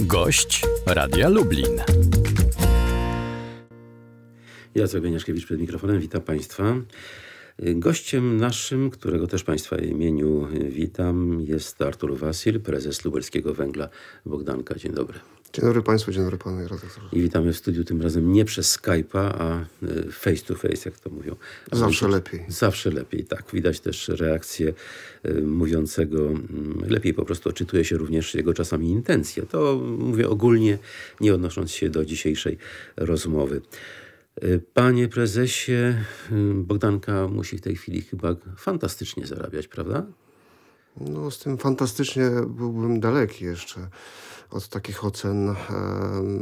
Gość Radia Lublin. Jacek Beniaszkiewicz przed mikrofonem, witam Państwa. Gościem naszym, którego też Państwa imieniu witam, jest Artur Wasil, prezes Lubelskiego Węgla Bogdanka. Dzień dobry. Dzień dobry Państwu, dzień dobry Panu redaktorze. I witamy w studiu tym razem nie przez Skype'a, a e, face to face, jak to mówią. Zawsze lepiej. Zawsze lepiej, tak. Widać też reakcję e, mówiącego. Mm, lepiej po prostu czytuje się również jego czasami intencje. To mówię ogólnie, nie odnosząc się do dzisiejszej rozmowy. Y, panie prezesie, y, Bogdanka musi w tej chwili chyba fantastycznie zarabiać, prawda? No, z tym fantastycznie byłbym daleki jeszcze od takich ocen. E,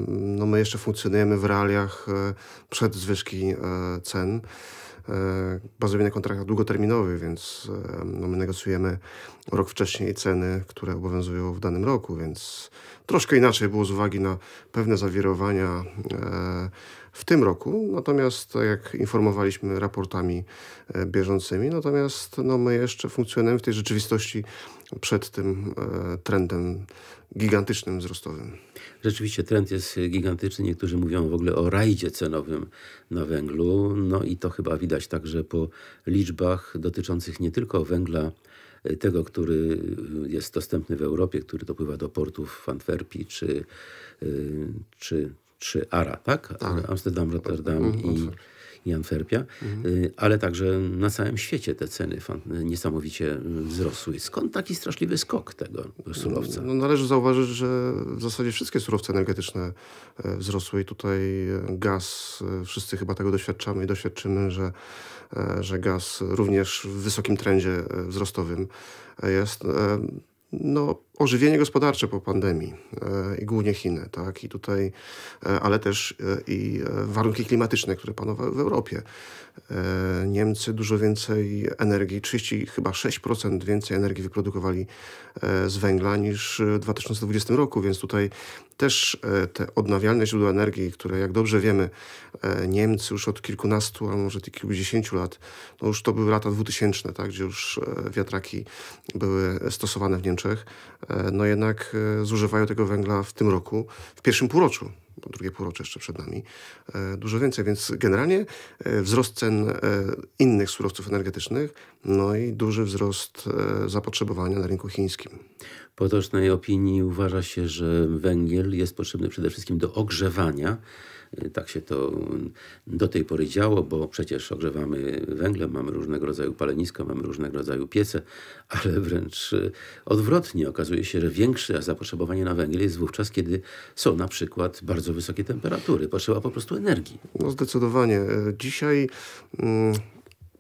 no, my jeszcze funkcjonujemy w realiach e, przed zwyżki e, cen. Bazujemy na kontraktach długoterminowych, więc no, my negocjujemy rok wcześniej ceny, które obowiązują w danym roku, więc troszkę inaczej było z uwagi na pewne zawirowania w tym roku. Natomiast, tak jak informowaliśmy raportami e, bieżącymi, natomiast no, my jeszcze funkcjonujemy w tej rzeczywistości przed tym e, trendem gigantycznym wzrostowym. Rzeczywiście trend jest gigantyczny. Niektórzy mówią w ogóle o rajdzie cenowym na węglu. No i to chyba widać także po liczbach dotyczących nie tylko węgla, e, tego, który jest dostępny w Europie, który dopływa do portów w Antwerpii czy, czy trzy ARA, tak? tak. Amsterdam, Rotterdam mhm. i, i Antwerpia, mhm. Y, ale także na całym świecie te ceny niesamowicie y, wzrosły. Skąd taki straszliwy skok tego surowca? No, należy zauważyć, że w zasadzie wszystkie surowce energetyczne e, wzrosły i tutaj e, gaz, e, wszyscy chyba tego doświadczamy i doświadczymy, że, że gaz również w wysokim trendzie wzrostowym jest. No, ożywienie gospodarcze po pandemii e, i głównie Chiny, tak? I tutaj, e, ale też e, i warunki klimatyczne, które panowały w Europie. Niemcy dużo więcej energii, 30 chyba 6% więcej energii wyprodukowali z węgla niż w 2020 roku, więc tutaj też te odnawialne źródła energii, które jak dobrze wiemy Niemcy już od kilkunastu, a może kilkudziesięciu lat, no już to były lata dwutysięczne, tak? Gdzie już wiatraki były stosowane w Niemczech E, no jednak e, zużywają tego węgla w tym roku, w pierwszym półroczu, bo drugie półrocze jeszcze przed nami, e, dużo więcej. Więc generalnie wzrost cen innych surowców energetycznych, no i duży wzrost zapotrzebowania na rynku chińskim. Potocznej opinii uważa się, że węgiel jest potrzebny przede wszystkim do ogrzewania tak się to do tej pory działo, bo przecież ogrzewamy węglem, mamy różnego rodzaju paleniska, mamy różnego rodzaju piece, ale wręcz e, odwrotnie. Okazuje się, że większe zapotrzebowanie na węgiel jest wówczas, kiedy są na przykład bardzo wysokie temperatury. Potrzeba po prostu energii. No zdecydowanie. E, dzisiaj... Mm,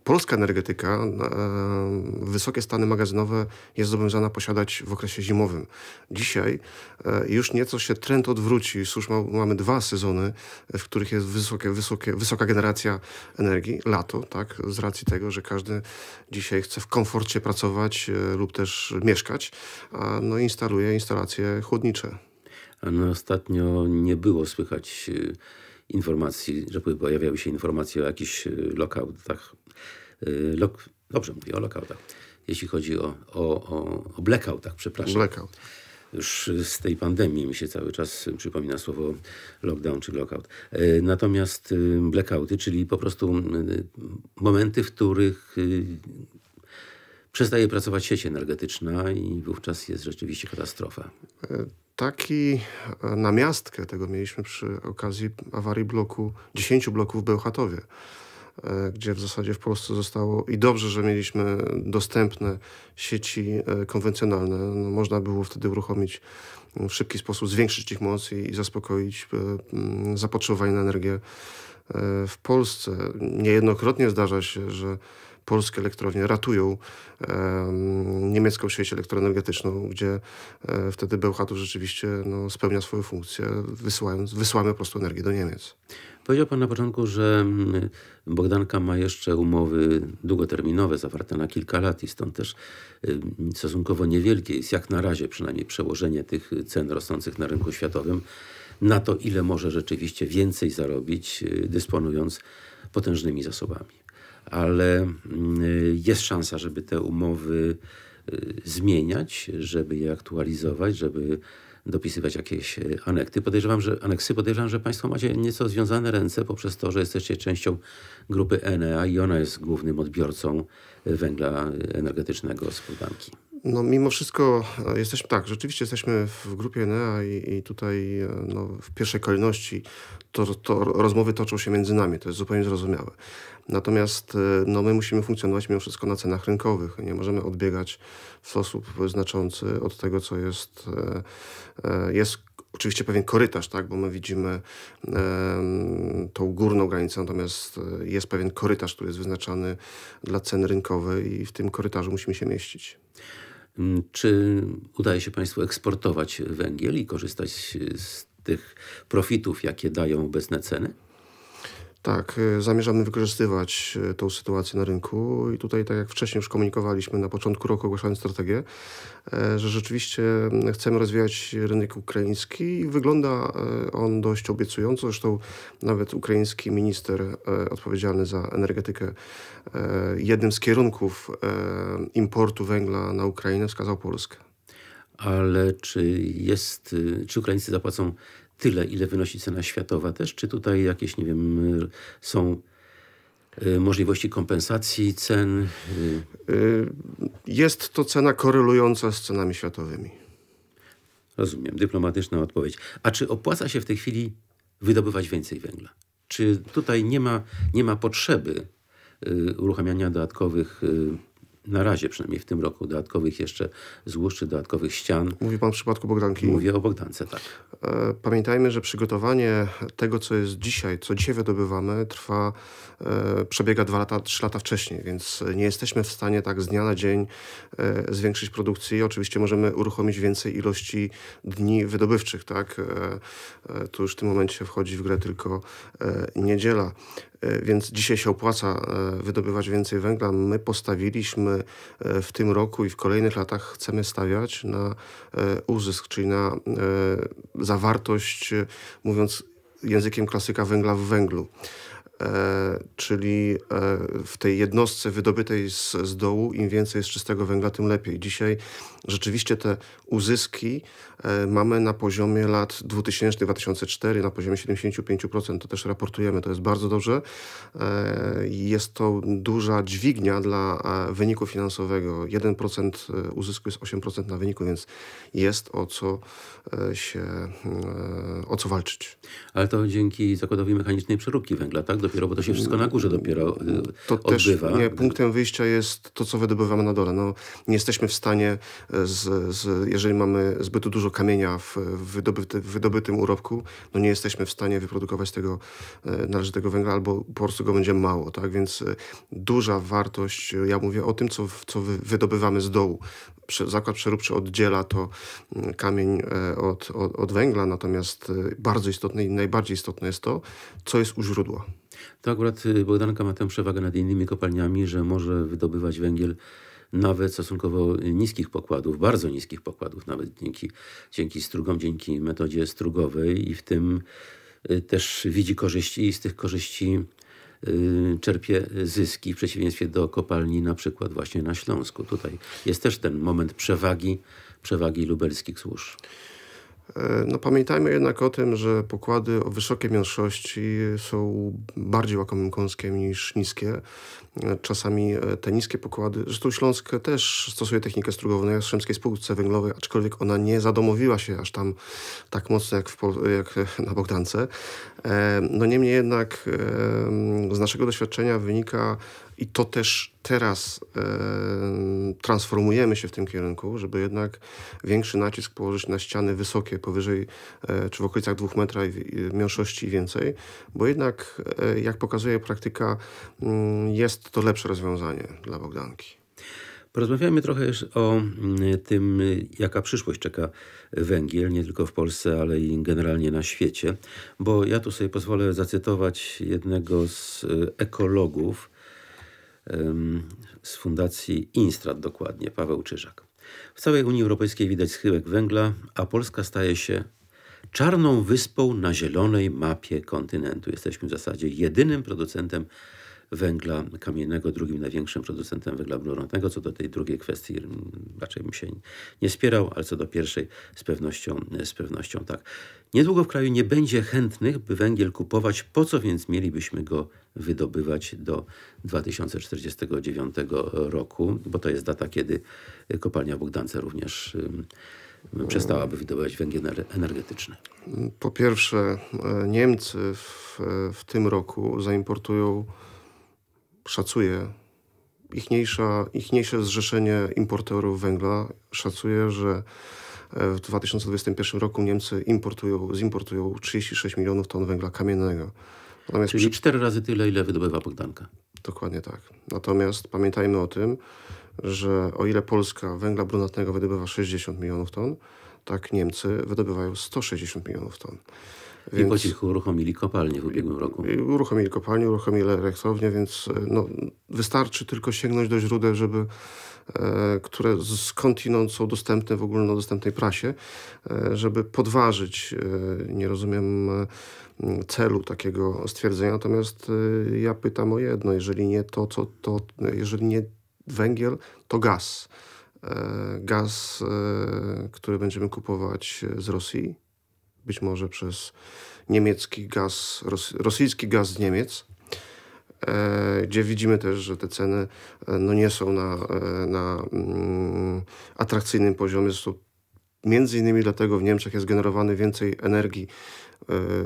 polska energetyka, e, wysokie stany magazynowe jest zobowiązana posiadać w okresie zimowym. Dzisiaj e, już nieco się trend odwróci. Cóż, mamy dwa sezony, e, w których jest wysokie, wysokie, wysoka generacja energii. Lato, tak, z racji tego, że każdy dzisiaj chce w komforcie pracować lub też mieszkać, no instaluje instalacje chłodnicze. No, ostatnio nie było słychać informacji, że pojawiały się informacje o jakichś y, lockoutach. Y, lok, dobrze mówię, o lockoutach. Jeśli chodzi o, o, o, o blackoutach, przepraszam. Blackout już z tej pandemii mi się cały czas przypomina słowo lockdown czy lockout. Y, natomiast blackouty, czyli po prostu momenty, w których przestaje pracować sieć energetyczna i wówczas jest rzeczywiście katastrofa. E, taki e, namiastkę tego mieliśmy przy okazji awarii bloku, 10 bloków w Bełchatowie, e, gdzie w zasadzie w Polsce zostało i dobrze, że mieliśmy dostępne sieci e, konwencjonalne. No, można było wtedy uruchomić mm, w szybki sposób, zwiększyć ich moc i, i zaspokoić mm, zapotrzebowanie na energię w Polsce. Niejednokrotnie zdarza się, że polskie elektrownie ratują e, niemiecką sieć elektroenergetyczną, gdzie e, wtedy Bełchatów rzeczywiście no, spełnia swoją funkcję, wysyłając, wysyłamy po prostu energię do Niemiec. Powiedział Pan na początku, że mm, Bogdanka ma jeszcze umowy długoterminowe zawarte na kilka lat i stąd też y, stosunkowo niewielkie jest jak na razie przynajmniej przełożenie tych cen rosnących na rynku światowym na to, ile może rzeczywiście więcej zarobić, y, dysponując potężnymi zasobami ale mm, jest szansa, żeby te umowy y, zmieniać, żeby je aktualizować, żeby dopisywać jakieś y, anekty. Podejrzewam, że, aneksy. Podejrzewam, że Państwo macie nieco związane ręce poprzez to, że jesteście częścią grupy Enea i ona jest głównym odbiorcą węgla energetycznego z Podanki. No, mimo wszystko e, jesteśmy tak, rzeczywiście jesteśmy w grupie Enea i, i tutaj e, no, w pierwszej kolejności to, to rozmowy toczą się między nami, to jest zupełnie zrozumiałe. Natomiast y, no, my musimy funkcjonować mimo wszystko na cenach rynkowych. Nie możemy odbiegać w sposób znaczący od tego, co jest, e, e, jest oczywiście pewien korytarz, tak, bo my widzimy tą górną granicę, natomiast e, jest pewien korytarz, który jest wyznaczany dla cen rynkowej i w tym korytarzu musimy się mieścić. Mm, czy udaje się Państwu eksportować węgiel i korzystać z tych profitów, jakie dają obecne ceny? Tak, y, zamierzamy wykorzystywać y, tą sytuację na rynku i tutaj, tak jak wcześniej już komunikowaliśmy na początku roku, ogłaszając strategię, e, że rzeczywiście mm, chcemy rozwijać rynek ukraiński i wygląda e, on dość obiecująco. Zresztą nawet ukraiński minister e, odpowiedzialny za energetykę, jednym z kierunków importu węgla na Ukrainę wskazał Polskę ale czy jest, y, czy Ukraińcy zapłacą tyle, ile wynosi cena światowa też? Czy tutaj jakieś, nie wiem, są e, możliwości kompensacji cen? E, jest to cena korelująca z cenami światowymi. Rozumiem, dyplomatyczna odpowiedź. A czy opłaca się w tej chwili wydobywać więcej węgla? Czy tutaj nie ma, nie ma potrzeby e, uruchamiania dodatkowych na razie przynajmniej w tym roku dodatkowych jeszcze złóż czy dodatkowych ścian. Mówi pan w przypadku Bogdanki? Mówię o Bogdance, tak. E, pamiętajmy, że przygotowanie tego, co jest dzisiaj, co dzisiaj wydobywamy, trwa, e, przebiega dwa lata, trzy lata wcześniej, więc nie jesteśmy w stanie tak z dnia na dzień e, zwiększyć produkcji. Oczywiście możemy uruchomić więcej ilości dni wydobywczych, tak? Tu już w tym momencie wchodzi w grę tylko niedziela. E, więc dzisiaj się opłaca e, wydobywać więcej węgla. My postawiliśmy e, w tym roku i w kolejnych latach chcemy stawiać na uzysk, czyli na zawartość, mówiąc językiem klasyka węgla w węglu. E, czyli e, w tej jednostce wydobytej z, z dołu, im więcej jest czystego węgla, tym lepiej. Dzisiaj rzeczywiście te uzyski e, mamy na poziomie lat 2000-2004, na poziomie 75%. To też raportujemy, to jest bardzo dobrze. Jest to duża dźwignia dla wyniku finansowego. 1% uzysku jest 8% na wyniku, więc jest o co się, o co walczyć. Ale to dzięki zakładowi mechanicznej przeróbki węgla, tak? Do dopiero, bo to się wszystko na górze dopiero y, to odbywa. Też, nie, punktem wyjścia jest to, co wydobywamy na dole. No, nie jesteśmy w stanie, e, z, z, jeżeli mamy zbyt dużo kamienia w wydobyty, wydobytym urobku, no nie jesteśmy w stanie wyprodukować tego e, należytego węgla, albo po prostu go będzie mało. Tak? Więc e, duża wartość, ja mówię o tym, co, co wydobywamy z dołu. Zakład przeróbczy oddziela to mm, kamień od, od, od węgla, natomiast bardzo istotne i najbardziej istotne jest to, co jest u źródła. To akurat y, Bogdanka ma tę przewagę nad innymi kopalniami, że może wydobywać węgiel nawet stosunkowo niskich pokładów, bardzo niskich pokładów, nawet dzięki, dzięki strugom, dzięki metodzie strugowej i w tym y, też widzi korzyści i z tych korzyści y, czerpie zyski w przeciwieństwie do kopalni na przykład właśnie na Śląsku. Tutaj jest też ten moment przewagi, przewagi lubelskich służb. E, no pamiętajmy jednak o tym, że pokłady o wysokiej mięszości są bardziej łakomym kąskiem niż niskie. E, czasami e, te niskie pokłady, zresztą Śląsk też stosuje technikę strugową na Jastrzębskiej Spółce Węglowej, aczkolwiek ona nie zadomowiła się aż tam tak mocno jak, w, jak na Bogdance. No niemniej jednak z naszego doświadczenia wynika, i to też teraz e, transformujemy się w tym kierunku, żeby jednak większy nacisk położyć na ściany wysokie, powyżej e, czy w okolicach dwóch metra i, i mięszości i więcej, bo jednak, e, jak pokazuje praktyka, m, mm, jest to lepsze rozwiązanie dla Bogdanki. Porozmawiamy trochę już o mm, tym, jaka przyszłość czeka węgiel, nie tylko w Polsce, ale i generalnie na świecie, bo ja tu sobie pozwolę zacytować jednego z e, ekologów, z fundacji Instrat dokładnie, Paweł Czyżak. W całej Unii Europejskiej widać schyłek węgla, a Polska staje się czarną wyspą na zielonej mapie kontynentu. Jesteśmy w zasadzie jedynym producentem węgla kamiennego, drugim największym producentem węgla brunatnego. Co do tej drugiej kwestii mm, raczej bym się nie spierał, ale co do pierwszej z pewnością, z pewnością tak. Niedługo w kraju nie będzie chętnych, by węgiel kupować, po co więc mielibyśmy go wydobywać do 2049 roku, bo to jest data, kiedy kopalnia Bogdance również przestałaby wydobywać węgiel energetyczny? Po pierwsze, e, Niemcy w, w tym roku zaimportują szacuje, ichniejsza, ichniejsze zrzeszenie importerów węgla szacuje, że e, w 2021 roku Niemcy importują, zimportują 36 milionów ton węgla kamiennego. Natomiast Czyli przy... cztery razy tyle, ile wydobywa Bogdanka. Dokładnie tak. Natomiast pamiętajmy o tym, że o ile Polska węgla brunatnego wydobywa 60 milionów ton, tak Niemcy wydobywają 160 milionów ton. Więc... I po cichu uruchomili kopalnię w ubiegłym roku. Uruchomili kopalnię, uruchomili elektrownię, więc e, no, wystarczy tylko sięgnąć do źródeł, żeby e, które skądinąd są dostępne w ogólnodostępnej prasie, e, żeby podważyć, nie rozumiem celu takiego stwierdzenia. Natomiast ja pytam o jedno, jeżeli nie to, co to, jeżeli nie węgiel, to gaz. Gaz, który będziemy kupować z Rosji, być może przez niemiecki gaz, rosyjski gaz z Niemiec, e, gdzie widzimy też, że te ceny e, no nie są na, e, na mm, atrakcyjnym poziomie. To między innymi dlatego w Niemczech jest generowany więcej energii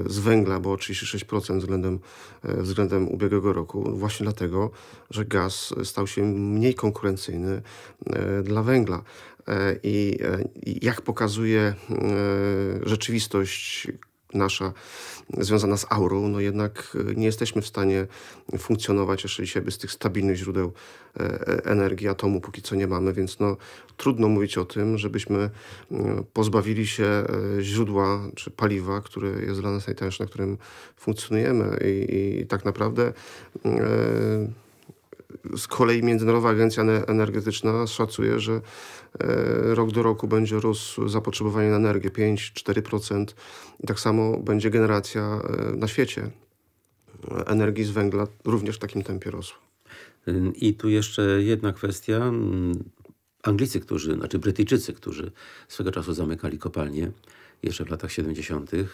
z węgla, bo o 36% względem, względem ubiegłego roku, właśnie dlatego, że gaz stał się mniej konkurencyjny dla węgla i jak pokazuje e, rzeczywistość nasza związana z aurą, no jednak nie jesteśmy w stanie funkcjonować jeszcze dzisiaj bez tych stabilnych źródeł e, e, energii atomu, póki co nie mamy, więc no, trudno mówić o tym, żebyśmy mm, pozbawili się źródła czy paliwa, które jest dla nas najtańsze, na którym funkcjonujemy i, i tak naprawdę yy, z kolei Międzynarodowa Agencja Energetyczna szacuje, że e, rok do roku będzie rósł zapotrzebowanie na energię 5-4% i tak samo będzie generacja e, na świecie energii z węgla również w takim tempie rosła. I tu jeszcze jedna kwestia. Anglicy, którzy, znaczy Brytyjczycy, którzy swego czasu zamykali kopalnie jeszcze w latach 70., y,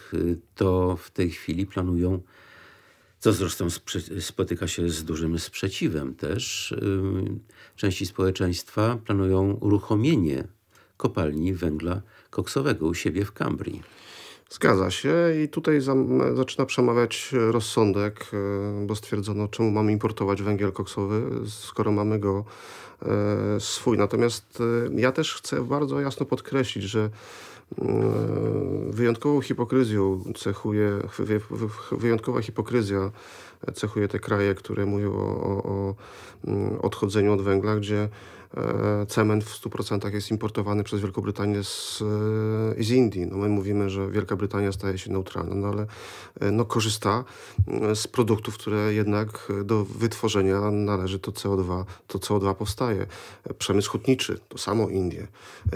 to w tej chwili planują co zresztą spotyka się z dużym sprzeciwem też. Y, części społeczeństwa planują uruchomienie kopalni węgla koksowego u siebie w Kambrii. Zgadza się i tutaj zaczyna przemawiać rozsądek, y, bo stwierdzono, czemu mamy importować węgiel koksowy, skoro mamy go y, swój. Natomiast ja też chcę bardzo jasno podkreślić, że E, Wyjątkową hipokryzją cechuje, wyjątkowa hipokryzja cechuje te kraje, które mówią o, o, o mm, odchodzeniu od węgla, gdzie E, cement w 100% jest importowany przez Wielką Brytanię z, e, z Indii. No my mówimy, że Wielka Brytania staje się neutralna, no ale e, no korzysta mm, z produktów, które jednak do wytworzenia należy to CO2. To CO2 powstaje. Przemysł hutniczy, to samo Indie.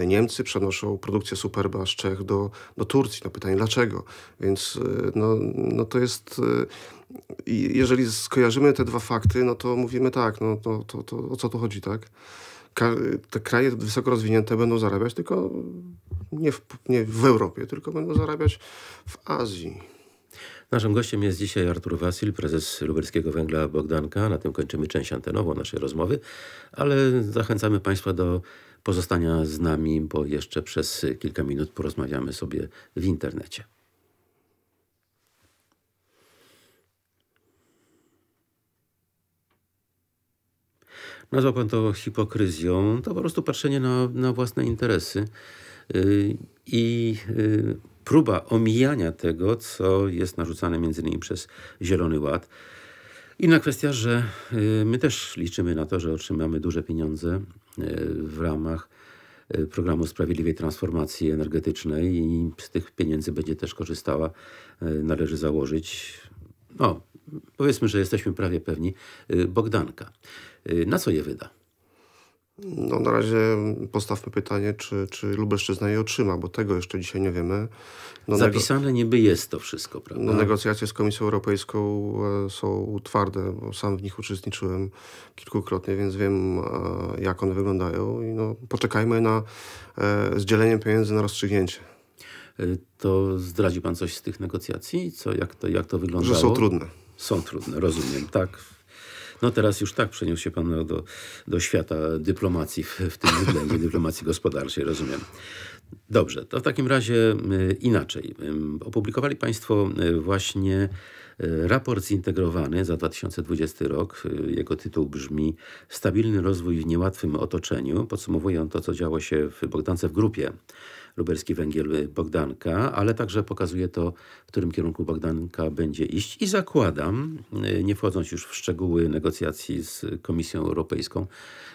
Niemcy przenoszą produkcję Superba z Czech do, do Turcji. No pytanie dlaczego? Więc no, no to jest i jeżeli skojarzymy te dwa fakty, no to mówimy tak, no to, to, to o co tu chodzi, tak? te kraje wysoko rozwinięte będą zarabiać tylko nie w, nie w Europie, tylko będą zarabiać w Azji. Naszym gościem jest dzisiaj Artur Wasil, prezes lubelskiego węgla Bogdanka. Na tym kończymy część antenową naszej rozmowy, ale zachęcamy Państwa do pozostania z nami, bo jeszcze przez kilka minut porozmawiamy sobie w internecie. Nazwał pan to hipokryzją. To po prostu patrzenie na, na własne interesy y, i y, próba omijania tego, co jest narzucane między innymi przez Zielony Ład. Inna kwestia, że y, my też liczymy na to, że otrzymamy duże pieniądze w ramach programu Sprawiedliwej Transformacji Energetycznej i z tych pieniędzy będzie też korzystała, należy założyć, no, powiedzmy, że jesteśmy prawie pewni, y, Bogdanka. Y, na co je wyda? No, na razie postawmy pytanie, czy, czy Lubelszczyzna je otrzyma, bo tego jeszcze dzisiaj nie wiemy. No, Zapisane niby jest to wszystko, prawda? No, negocjacje z Komisją Europejską e, są twarde, bo sam w nich uczestniczyłem kilkukrotnie, więc wiem, e, jak one wyglądają. I no, poczekajmy na e, zdzielenie pieniędzy na rozstrzygnięcie. Y, to zdradzi pan coś z tych negocjacji? Co, jak, to, jak to wyglądało? Że są trudne są trudne, rozumiem, tak. No teraz już tak przeniósł się pan do, do świata dyplomacji w, w tym względzie, dyplomacji gospodarczej, rozumiem. Dobrze, to w takim razie y, inaczej. Y, opublikowali Państwo y, właśnie raport zintegrowany za 2020 rok. Jego tytuł brzmi Stabilny rozwój w niełatwym otoczeniu. Podsumowuje on to, co działo się w Bogdance w grupie lubelski węgiel y, Bogdanka, ale także pokazuje to, w którym kierunku Bogdanka będzie iść. I zakładam, y, nie wchodząc już w szczegóły negocjacji z Komisją Europejską,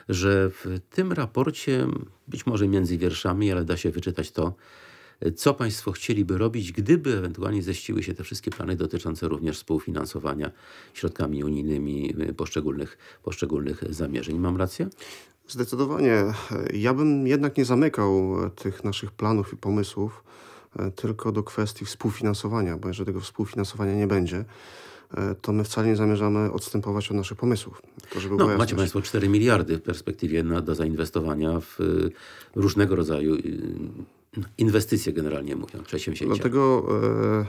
że w tym raporcie, być może między wierszami, ale da się wyczytać to, co Państwo chcieliby robić, gdyby ewentualnie ześciły się te wszystkie plany dotyczące również współfinansowania środkami unijnymi y, poszczególnych, poszczególnych zamierzeń. Mam rację? Zdecydowanie. Ja bym jednak nie zamykał e, tych naszych planów i pomysłów e, tylko do kwestii współfinansowania, bo jeżeli tego współfinansowania nie będzie, e, to my wcale nie zamierzamy odstępować od naszych pomysłów. To, żeby no, macie Państwo 4 miliardy w perspektywie na, do zainwestowania w różnego rodzaju inwestycje, generalnie mówiąc, przedsięwzięcia. Dlatego y,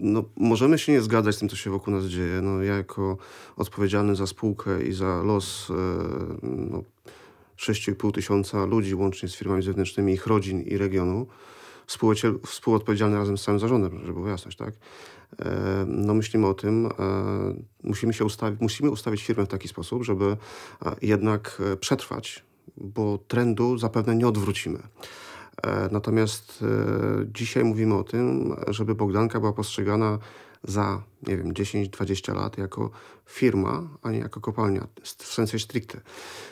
no, możemy się nie zgadzać z tym, co się wokół nas dzieje. No, ja jako odpowiedzialny za spółkę i za los e, no, 6,5 tysiąca ludzi, łącznie z firmami zewnętrznymi, ich rodzin i regionu, współodpowiedzialny razem z całym zarządem, żeby była jasność, tak? E, no myślimy o tym, e, musimy, się ustawić, musimy ustawić firmę w taki sposób, żeby jednak przetrwać, bo trendu zapewne nie odwrócimy. E, natomiast e, dzisiaj mówimy o tym, żeby Bogdanka była postrzegana za, nie wiem, 10-20 lat jako firma, a nie jako kopalnia, w sensie stricte.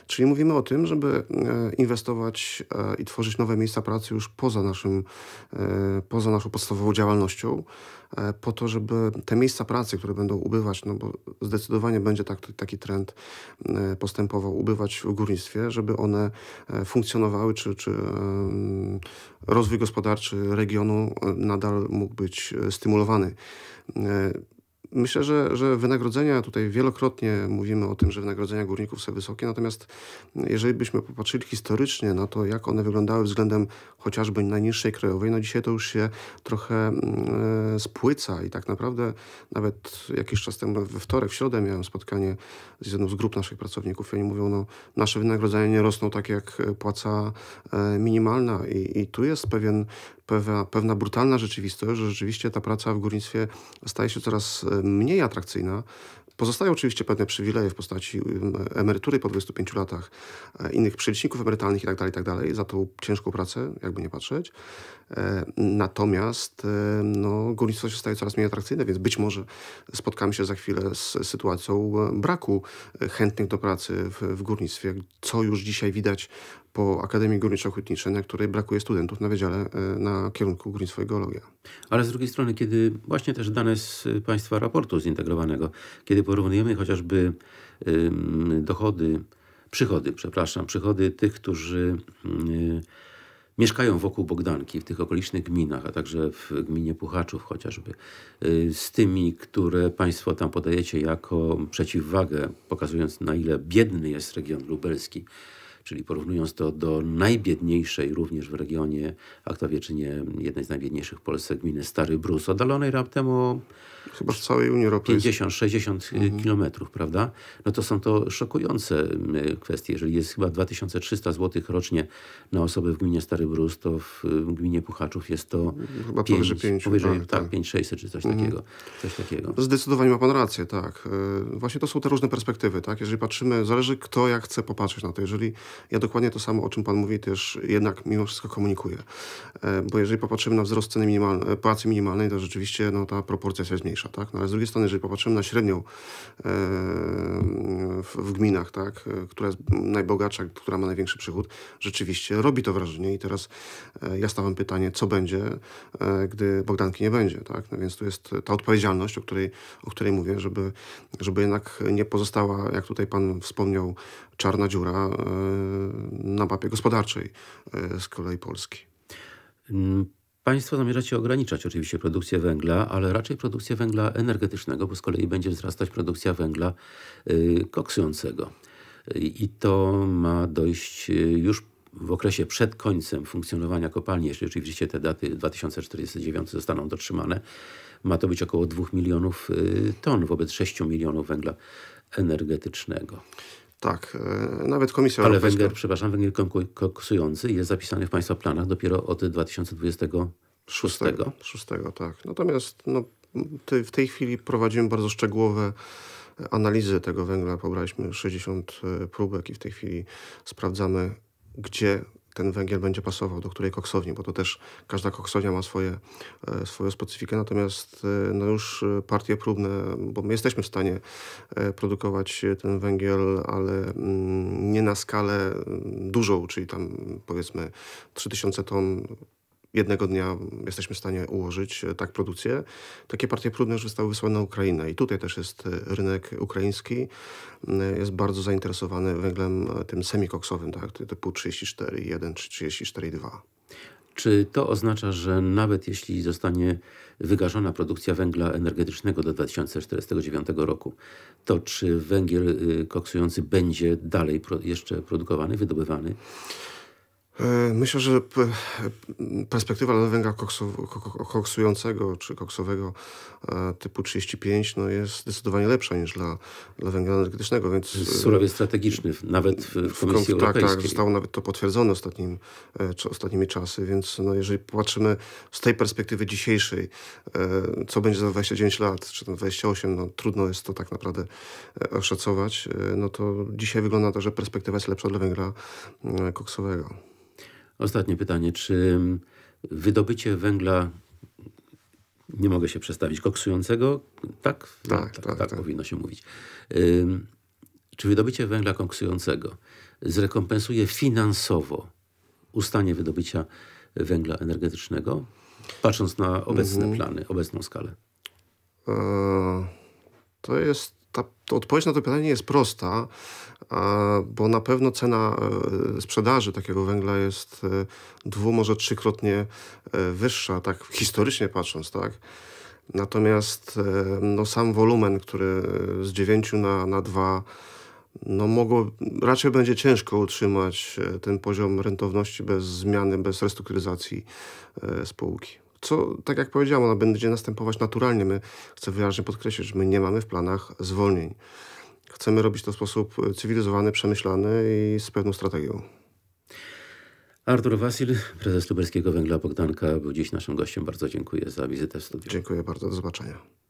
Czyli mówimy o tym, żeby e, inwestować i tworzyć nowe miejsca pracy już poza, naszym, poza naszą podstawową działalnością, E, po to, żeby te miejsca pracy, które będą ubywać, no bo zdecydowanie będzie tak, taki trend e, postępował, ubywać w górnictwie, żeby one e, funkcjonowały, czy, czy rozwój gospodarczy regionu nadal mógł być stymulowany. Myślę, że, że wynagrodzenia tutaj wielokrotnie mówimy o tym, że wynagrodzenia górników są wysokie, natomiast jeżeli byśmy popatrzyli historycznie na to, jak one wyglądały względem chociażby najniższej krajowej, no dzisiaj to już się trochę mm, e, spłyca i tak naprawdę nawet jakiś czas temu, we wtorek, w środę miałem spotkanie z jedną z grup naszych pracowników i oni mówią, no nasze wynagrodzenia nie rosną tak jak płaca e, minimalna i, i tu jest pewien pewna, pewna brutalna rzeczywistość, że rzeczywiście ta praca w górnictwie staje się coraz e, mniej atrakcyjna. Pozostają oczywiście pewne przywileje w postaci emerytury po 25 latach, e, innych przeliczników emerytalnych itd., tak itd. Tak za tą ciężką pracę, jakby nie patrzeć. E, natomiast no, górnictwo się staje coraz mniej atrakcyjne, więc być może spotkamy się za chwilę z sytuacją braku chętnych do pracy w, w górnictwie, co już dzisiaj widać po Akademii Górniczo-Hutniczej, na której brakuje studentów na wydziale e, na kierunku górnictwo i geologia. Ale z drugiej strony, kiedy właśnie też dane z Państwa raportu zintegrowanego, kiedy porównujemy chociażby dochody, przychody, przepraszam, przychody tych, którzy y, mieszkają wokół Bogdanki, w tych okolicznych gminach, a także w gminie Puchaczów chociażby, y, z tymi, które Państwo tam podajecie jako przeciwwagę, pokazując na ile biedny jest region lubelski, czyli porównując to do najbiedniejszej również w regionie nie, jednej z najbiedniejszych w Polsce gminy Stary Brus, oddalonej raptem o Chyba w całej Unii Europejskiej. 50-60 y, mhm. kilometrów, prawda? No to są to szokujące y, kwestie. Jeżeli jest chyba 2300 zł rocznie na osobę w gminie Stary Brus, to w gminie Puchaczów jest to chyba 5, powyżej 5. Powyżej, tak, tak 5600 tak. czy coś, mhm. takiego, coś takiego. Zdecydowanie ma pan rację, tak. Y, właśnie to są te różne perspektywy, tak? Jeżeli patrzymy, zależy kto jak chce popatrzeć na to. Jeżeli ja dokładnie to samo, o czym pan mówi, też jednak mimo wszystko komunikuję. E, bo jeżeli popatrzymy na wzrost ceny minimalnej, płacy minimalnej, to rzeczywiście no, ta proporcja się zmienia mniejsza, tak? No ale z drugiej strony, jeżeli popatrzymy na średnią e, w, gminach, tak? E, która jest najbogatsza, która ma największy przychód, rzeczywiście robi to wrażenie i teraz e, ja stawiam pytanie, co będzie, gdy Bogdanki nie będzie, tak? No więc tu jest ta odpowiedzialność, o której, o której mówię, żeby, żeby jednak nie pozostała, jak tutaj pan wspomniał, czarna dziura na mapie gospodarczej z kolei Polski. Mm Państwo zamierzacie ograniczać oczywiście produkcję węgla, ale raczej produkcję węgla energetycznego, bo z kolei będzie wzrastać produkcja węgla y, koksującego. Y, I to ma dojść y, już w okresie przed końcem funkcjonowania kopalni, jeśli oczywiście te daty 2049 zostaną dotrzymane, ma to być około 2 milionów ton wobec 6 milionów węgla energetycznego. Tak, e, nawet Komisja Ale Europejska... węgiel, przepraszam, węgiel koksujący jest zapisany w Państwa planach dopiero od 2026. 6, 6 tak. Natomiast no, w tej chwili prowadzimy bardzo szczegółowe analizy tego węgla. Pobraliśmy 60 e, próbek i w tej chwili sprawdzamy, gdzie ten węgiel będzie pasował, do której koksowni, bo to też każda koksownia ma swoje, e, swoją specyfikę, natomiast e, no już e, partie próbne, bo my jesteśmy w stanie produkować ten węgiel, ale mm, nie na skalę mm, dużą, czyli tam powiedzmy 3000 ton jednego dnia jesteśmy w stanie ułożyć e, tak produkcję. Takie partie próbne już zostały wysłane na Ukrainę i tutaj też jest e, rynek ukraiński, e, jest bardzo zainteresowany węglem tym semikoksowym, tak, typu 34.1 czy 34.2. Czy to oznacza, że nawet jeśli zostanie wygażona produkcja węgla energetycznego do 2049 roku, to czy węgiel y, koksujący będzie dalej jeszcze produkowany, wydobywany? E, myślę, że perspektywa dla węgla koksu, koksującego czy koksowego e, typu 35 no jest zdecydowanie lepsza niż dla, dla węgla energetycznego. Więc e, surowiec strategiczny, nawet w Komisji Europejskiej. Tak, tak, zostało nawet to potwierdzone ostatnim, ostatnimi czasy, więc no jeżeli patrzymy z tej perspektywy dzisiejszej, co będzie za 29 lat, czy tam 28, no trudno jest to tak naprawdę oszacować, no to dzisiaj wygląda to, że perspektywa jest lepsza dla węgla koksowego. Ostatnie pytanie. Czy wydobycie węgla, nie mogę się przestawić, koksującego, tak? tak, tak, tak, tak, tak. powinno się mówić. czy wydobycie węgla koksującego zrekompensuje finansowo ustanie wydobycia węgla energetycznego, patrząc na obecne mhm. plany, obecną skalę? E, to jest ta, odpowiedź na to pytanie jest prosta, bo na pewno cena e, sprzedaży takiego węgla jest e, dwu, może trzykrotnie e, wyższa, tak historycznie patrząc, tak? Natomiast no, sam wolumen, który z 9 na, na 2, no mogło, raczej będzie ciężko utrzymać ten poziom rentowności bez zmiany, bez restrukturyzacji spółki co, tak jak powiedziałem, ona będzie następować naturalnie. My, chcę wyraźnie podkreślić, że my nie mamy w planach zwolnień. Chcemy robić to w sposób e, cywilizowany, przemyślany i z pewną strategią. Artur Wasil, prezes Lubelskiego Węgla Bogdanka, był dziś naszym gościem. Bardzo dziękuję za wizytę w studiu. Dziękuję bardzo, do zobaczenia.